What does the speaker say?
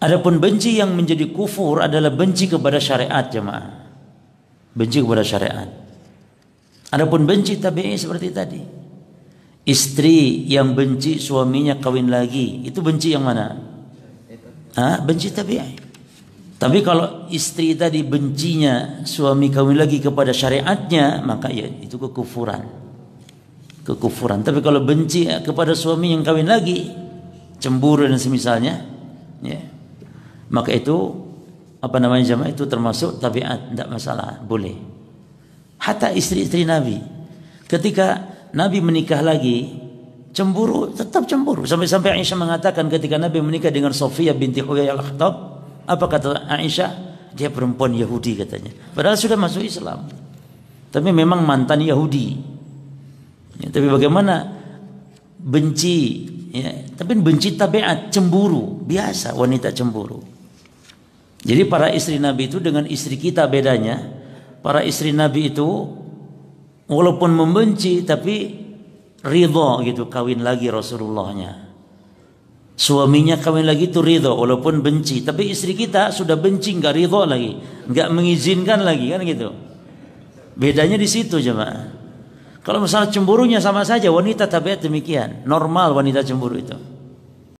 Adapun benci yang menjadi kufur adalah benci kepada syariat jemaah. Benci kepada syariat. Adapun benci tabi'i seperti tadi. Istri yang benci suaminya kawin lagi, itu benci yang mana? Hah? Benci tabi'i. Tapi kalau istri tadi bencinya suami kawin lagi kepada syariatnya, maka ya itu kekufuran. Kekufuran. Tapi kalau benci kepada suami yang kawin lagi, cemburu dan semisalnya, ya. Yeah maka itu apa namanya jamaah itu termasuk tabiat tidak masalah boleh hatta istri-istri Nabi ketika Nabi menikah lagi cemburu tetap cemburu sampai-sampai Aisyah mengatakan ketika Nabi menikah dengan Sofia binti Huyay al-Khattab apa kata Aisyah dia perempuan Yahudi katanya padahal sudah masuk Islam tapi memang mantan Yahudi ya, tapi bagaimana benci ya, tapi benci tabiat cemburu biasa wanita cemburu jadi para istri Nabi itu dengan istri kita bedanya, para istri Nabi itu walaupun membenci tapi ridho gitu kawin lagi Rasulullahnya. Suaminya kawin lagi itu ridho walaupun benci, tapi istri kita sudah benci nggak ridho lagi, nggak mengizinkan lagi kan gitu. Bedanya di situ jemaah. Kalau masalah cemburunya sama saja wanita tabiat demikian, normal wanita cemburu itu.